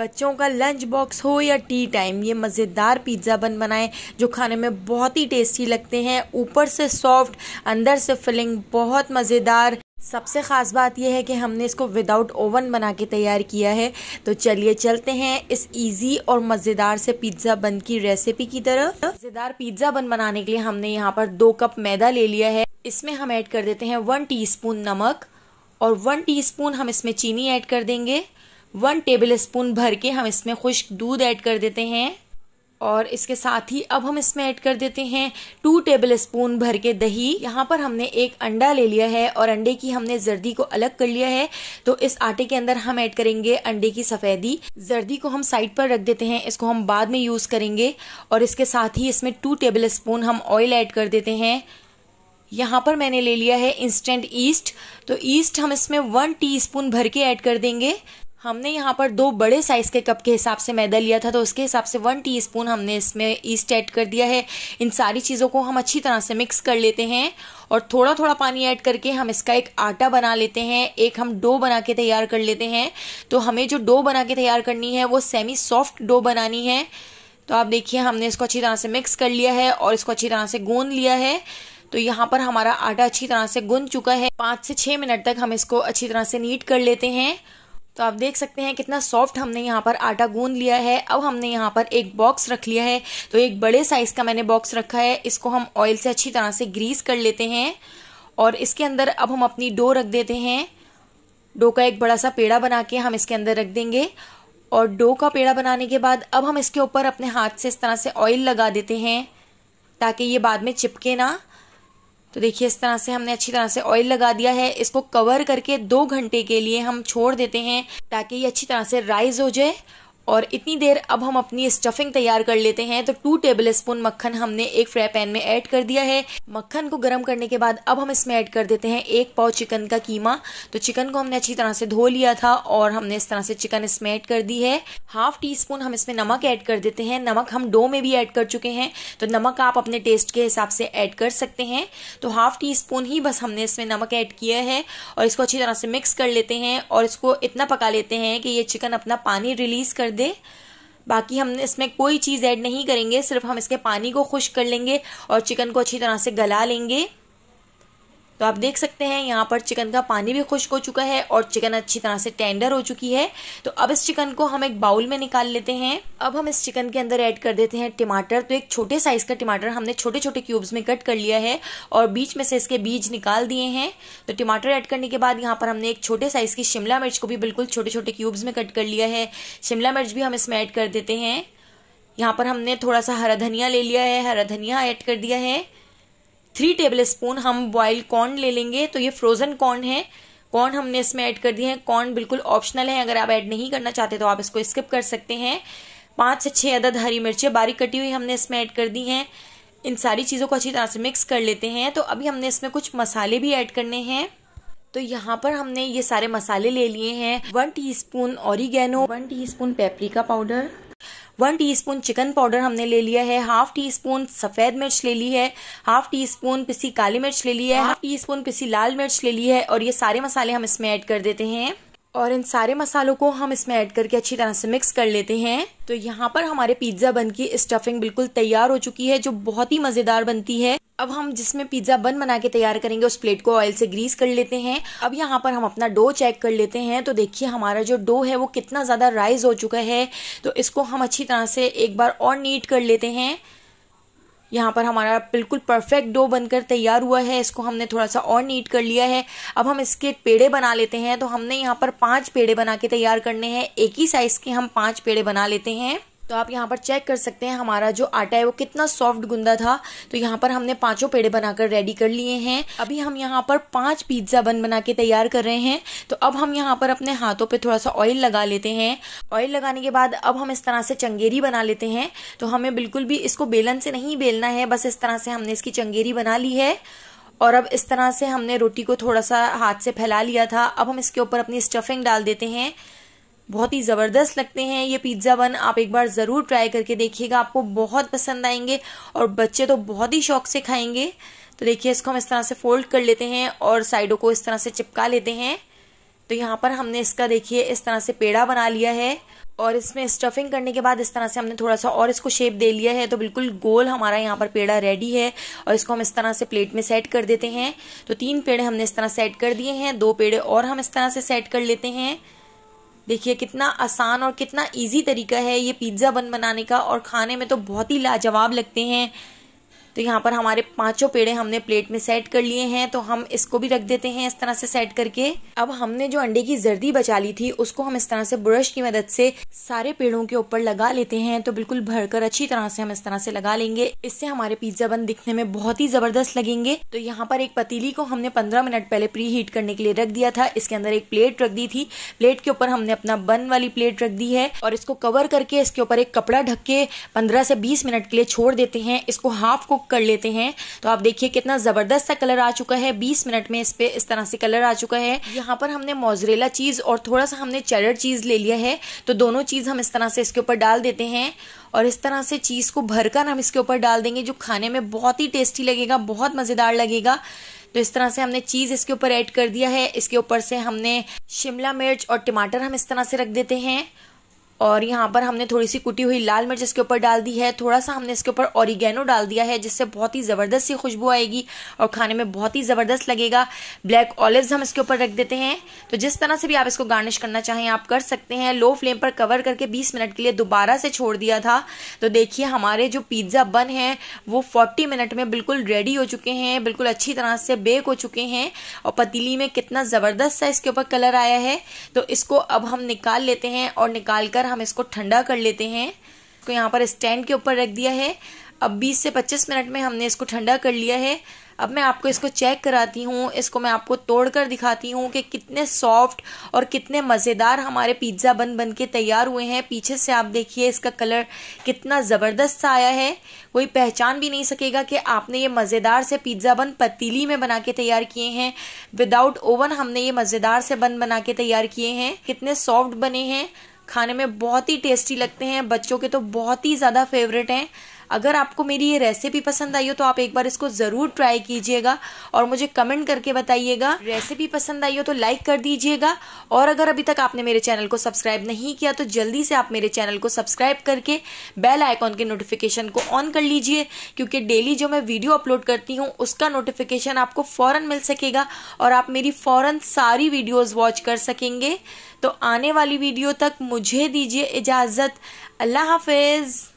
बच्चों का lunch box हो या टी टाइम ये मज़ेदार पिज़्ज़ा बन बनाएं जो खाने में बहुत ही टेस्टी लगते हैं ऊपर से सॉफ्ट अंदर से फिलिंग बहुत मज़ेदार सबसे ख़ास बात यह है कि हमने इसको विदाउट ओवन बना के तैयार किया है तो चलिए चलते हैं इस इजी और मज़ेदार से पिज़्ज़ा बन की रेसिपी की तरफ मज़ेदार पिज़्ज़ा बन बनाने के लिए हमने यहाँ पर दो कप मैदा ले लिया है इसमें हम ऐड कर देते हैं वन टीस्पून नमक और वन टीस्पून हम इसमें चीनी ऐड कर देंगे वन टेबल स्पून भर के हम इसमें खुश्क दूध ऐड कर देते हैं और इसके साथ ही अब हम इसमें ऐड कर देते हैं टू टेबल स्पून भर के दही यहाँ पर हमने एक अंडा ले लिया है और अंडे की हमने जर्दी को अलग कर लिया है तो इस आटे के अंदर हम ऐड करेंगे अंडे की सफ़ेदी जर्दी को हम साइड पर रख देते हैं इसको हम बाद में यूज़ करेंगे और इसके साथ ही इसमें टू टेबल स्पून हम ऑयल ऐड कर देते हैं यहाँ पर मैंने ले लिया है इंस्टेंट ईस्ट तो ईस्ट हम इसमें वन टी भर के ऐड कर देंगे हमने यहाँ पर दो बड़े साइज़ के कप के हिसाब से मैदा लिया था तो उसके हिसाब से वन टीस्पून हमने इसमें ईस्ट ऐड कर दिया है इन सारी चीज़ों को हम अच्छी तरह से मिक्स कर लेते हैं और थोड़ा थोड़ा पानी ऐड करके हम इसका एक आटा बना लेते हैं एक हम डो बना के तैयार कर लेते हैं तो हमें जो डो बना के तैयार करनी है वो सेमी सॉफ्ट डो बनानी है तो आप देखिए हमने इसको अच्छी तरह से मिक्स कर लिया है और इसको अच्छी तरह से गूंद लिया है तो यहाँ पर हमारा आटा अच्छी तरह से गूंद चुका है पाँच से छः मिनट तक हम इसको अच्छी तरह से नीट कर लेते हैं तो आप देख सकते हैं कितना सॉफ्ट हमने यहाँ पर आटा गूंद लिया है अब हमने यहाँ पर एक बॉक्स रख लिया है तो एक बड़े साइज का मैंने बॉक्स रखा है इसको हम ऑयल से अच्छी तरह से ग्रीस कर लेते हैं और इसके अंदर अब हम अपनी डो रख देते हैं डो का एक बड़ा सा पेड़ा बना के हम इसके अंदर रख देंगे और डो का पेड़ा बनाने के बाद अब हम इसके ऊपर अपने हाथ से इस तरह से ऑयल लगा देते हैं ताकि ये बाद में चिपके ना तो देखिए इस तरह से हमने अच्छी तरह से ऑयल लगा दिया है इसको कवर करके दो घंटे के लिए हम छोड़ देते हैं ताकि ये अच्छी तरह से राइज हो जाए और इतनी देर अब हम अपनी स्टफिंग तैयार कर लेते हैं तो टू टेबल स्पून मक्खन हमने एक फ्राई पैन में ऐड कर दिया है मक्खन को गर्म करने के बाद अब हम इसमें ऐड कर देते हैं एक पाव चिकन का कीमा तो चिकन को हमने अच्छी तरह से धो लिया था और हमने इस तरह से चिकन इसमें ऐड कर दी है हाफ टी स्पून हम इसमें नमक ऐड कर देते हैं नमक हम डो में भी ऐड कर चुके हैं तो नमक आप अपने टेस्ट के हिसाब से ऐड कर सकते हैं तो हाफ टी स्पून ही बस हमने इसमें नमक ऐड किया है और इसको अच्छी तरह से मिक्स कर लेते हैं और इसको इतना पका लेते हैं कि ये चिकन अपना पानी रिलीज कर दे बाकी हम इसमें कोई चीज़ ऐड नहीं करेंगे सिर्फ हम इसके पानी को खुश कर लेंगे और चिकन को अच्छी तरह से गला लेंगे तो आप देख सकते हैं यहाँ पर चिकन का पानी भी खुश्क हो चुका है और चिकन अच्छी तरह से टेंडर हो चुकी है तो अब इस चिकन को हम एक बाउल में निकाल लेते हैं अब हम इस चिकन के अंदर ऐड कर देते हैं टमाटर तो एक छोटे साइज का टमाटर हमने छोटे छोटे क्यूब्स में कट कर लिया है और बीच में से इसके बीज निकाल दिए हैं तो टमाटर ऐड करने के बाद यहाँ पर हमने एक छोटे साइज की शिमला मिर्च को भी बिल्कुल छोटे छोटे क्यूब्स में कट कर लिया है शिमला मिर्च भी हम इसमें ऐड कर देते हैं यहाँ पर हमने थोड़ा सा हरा धनिया ले लिया है हरा धनिया ऐड कर दिया है थ्री टेबल स्पून हम बॉयल कॉर्न ले लेंगे तो ये फ्रोजन कॉर्न है कॉर्न हमने इसमें ऐड कर दिए हैं कॉर्न बिल्कुल ऑप्शनल है अगर आप ऐड नहीं करना चाहते तो आप इसको स्किप कर सकते हैं पांच से छह अदद हरी मिर्चें बारीक कटी हुई हमने इसमें ऐड कर दी हैं इन सारी चीज़ों को अच्छी तरह से मिक्स कर लेते हैं तो अभी हमने इसमें कुछ मसाले भी ऐड करने हैं तो यहाँ पर हमने ये सारे मसाले ले लिए हैं one teaspoon oregano one teaspoon paprika powder one teaspoon chicken powder हमने ले लिया है हाफ टी स्पून सफेद मिर्च ले ली है हाफ टी स्पून पिसी काली मिर्च ले ली है हाफ टी स्पून पिसी लाल मिर्च ले ली है और ये सारे मसाले हम इसमें ऐड कर देते हैं और इन सारे मसालों को हम इसमें ऐड करके अच्छी तरह से मिक्स कर लेते हैं तो यहाँ पर हमारे पिज्ज़ा बन की स्टफिंग बिल्कुल तैयार हो चुकी है जो बहुत ही मज़ेदार बनती है अब हम जिसमें पिज्ज़ा बन बना के तैयार करेंगे उस प्लेट को ऑयल से ग्रीस कर लेते हैं अब यहाँ पर हम अपना डो चेक कर लेते हैं तो देखिए हमारा जो डो है वो कितना ज़्यादा राइज हो चुका है तो इसको हम अच्छी तरह से एक बार और नीट कर लेते हैं यहाँ पर हमारा बिल्कुल परफेक्ट डो बनकर तैयार हुआ है इसको हमने थोड़ा सा और नीट कर लिया है अब हम इसके पेड़े बना लेते हैं तो हमने यहाँ पर पाँच पेड़े बना के तैयार करने हैं एक ही साइज़ के हम पाँच पेड़े बना लेते हैं तो आप यहाँ पर चेक कर सकते हैं हमारा जो आटा है वो कितना सॉफ्ट गुंदा था तो यहाँ पर हमने पांचों पेड़े बनाकर रेडी कर लिए हैं अभी हम यहाँ पर पांच पिज्जा बन बना के तैयार कर रहे हैं तो अब हम यहाँ पर अपने हाथों पे थोड़ा सा ऑयल लगा लेते हैं ऑयल लगाने के बाद अब हम इस तरह से चंगेरी बना लेते हैं तो हमें बिल्कुल भी इसको बेलन से नहीं बेलना है बस इस तरह से हमने इसकी चंगेरी बना ली है और अब इस तरह से हमने रोटी को थोड़ा सा हाथ से फैला लिया था अब हम इसके ऊपर अपनी स्टफिंग डाल देते हैं बहुत ही ज़बरदस्त लगते हैं ये पिज़्ज़ा बन आप एक बार ज़रूर ट्राई करके देखिएगा आपको बहुत पसंद आएंगे और बच्चे तो बहुत ही शौक से खाएंगे तो देखिए इसको हम इस तरह से फोल्ड कर लेते हैं और साइडों को इस तरह से चिपका लेते हैं तो यहाँ पर हमने इसका देखिए इस तरह से पेड़ा बना लिया है और इसमें स्टफिंग करने के बाद इस तरह से हमने थोड़ा सा और इसको शेप दे लिया है तो बिल्कुल गोल हमारा यहाँ पर पेड़ा रेडी है और इसको हम इस तरह से प्लेट में सेट कर देते हैं तो तीन पेड़े हमने इस तरह सेट कर दिए हैं दो पेड़े और हम इस तरह से सेट कर लेते हैं देखिए कितना आसान और कितना इजी तरीका है ये पिज्ज़ा बन बनाने का और खाने में तो बहुत ही लाजवाब लगते हैं तो यहाँ पर हमारे पांचों पेड़े हमने प्लेट में सेट कर लिए हैं तो हम इसको भी रख देते हैं इस तरह से सेट करके अब हमने जो अंडे की जर्दी बचा ली थी उसको हम इस तरह से ब्रश की मदद से सारे पेड़ों के ऊपर लगा लेते हैं तो बिल्कुल भरकर अच्छी तरह से हम इस तरह से लगा लेंगे इससे हमारे पिज्जा बन दिखने में बहुत ही जबरदस्त लगेंगे तो यहाँ पर एक पतीली को हमने पंद्रह मिनट पहले प्री हीट करने के लिए रख दिया था इसके अंदर एक प्लेट रख दी थी प्लेट के ऊपर हमने अपना बन वाली प्लेट रख दी है और इसको कवर करके इसके ऊपर एक कपड़ा ढक के पंद्रह से बीस मिनट के लिए छोड़ देते हैं इसको हाफ कुक कर लेते हैं तो आप देखिए कितना ज़बरदस्त सा कलर आ चुका है बीस मिनट में इस पे इस तरह से कलर आ चुका है यहाँ पर हमने मोजरेला चीज़ और थोड़ा सा हमने चेडर चीज़ ले लिया है तो दोनों चीज़ हम इस तरह से इसके ऊपर डाल देते हैं और इस तरह से चीज़ को भरकर हम इसके ऊपर डाल देंगे जो खाने में बहुत ही टेस्टी लगेगा बहुत मज़ेदार लगेगा तो इस तरह से हमने चीज़ इसके ऊपर ऐड कर दिया है इसके ऊपर से हमने शिमला मिर्च और टमाटर हम इस तरह से रख देते हैं और यहाँ पर हमने थोड़ी सी कुटी हुई लाल मिर्च इसके ऊपर डाल दी है थोड़ा सा हमने इसके ऊपर ऑरिगेनो डाल दिया है जिससे बहुत ही ज़बरदस्त सी खुशबू आएगी और खाने में बहुत ही ज़बरदस्त लगेगा ब्लैक ऑलिव्स हम इसके ऊपर रख देते हैं तो जिस तरह से भी आप इसको गार्निश करना चाहें आप कर सकते हैं लो फ्लेम पर कवर करके बीस मिनट के लिए दोबारा से छोड़ दिया था तो देखिए हमारे जो पिज़्ज़ा बन हैं वो फोर्टी मिनट में बिल्कुल रेडी हो चुके हैं बिल्कुल अच्छी तरह से बेक हो चुके हैं और पतीली में कितना ज़बरदस्त सा इसके ऊपर कलर आया है तो इसको अब हम निकाल लेते हैं और निकाल कर हम इसको ठंडा कर लेते हैं को यहाँ पर स्टैंड के ऊपर रख दिया है अब 20 से 25 मिनट में हमने इसको ठंडा कर लिया है अब मैं आपको इसको चेक कराती हूँ इसको मैं आपको तोड़ कर दिखाती हूँ कि कितने सॉफ्ट और कितने मज़ेदार हमारे पिज्ज़ा बन बन के तैयार हुए हैं पीछे से आप देखिए इसका कलर कितना ज़बरदस्त सा आया है कोई पहचान भी नहीं सकेगा कि आपने ये मज़ेदार से पिज्ज़ा बन पतीली में बना के तैयार किए हैं विदाउट ओवन हमने ये मज़ेदार से बन बना के तैयार किए हैं कितने सॉफ्ट बने हैं खाने में बहुत ही टेस्टी लगते हैं बच्चों के तो बहुत ही ज़्यादा फेवरेट हैं अगर आपको मेरी ये रेसिपी पसंद आई हो तो आप एक बार इसको ज़रूर ट्राई कीजिएगा और मुझे कमेंट करके बताइएगा रेसिपी पसंद आई हो तो लाइक कर दीजिएगा और अगर अभी तक आपने मेरे चैनल को सब्सक्राइब नहीं किया तो जल्दी से आप मेरे चैनल को सब्सक्राइब करके बेल आइकॉन के नोटिफिकेशन को ऑन कर लीजिए क्योंकि डेली जो मैं वीडियो अपलोड करती हूँ उसका नोटिफिकेशन आपको फ़ौरन मिल सकेगा और आप मेरी फ़ौरन सारी वीडियोज़ वॉच कर सकेंगे तो आने वाली वीडियो तक मुझे दीजिए इजाज़त अल्लाह हाफिज़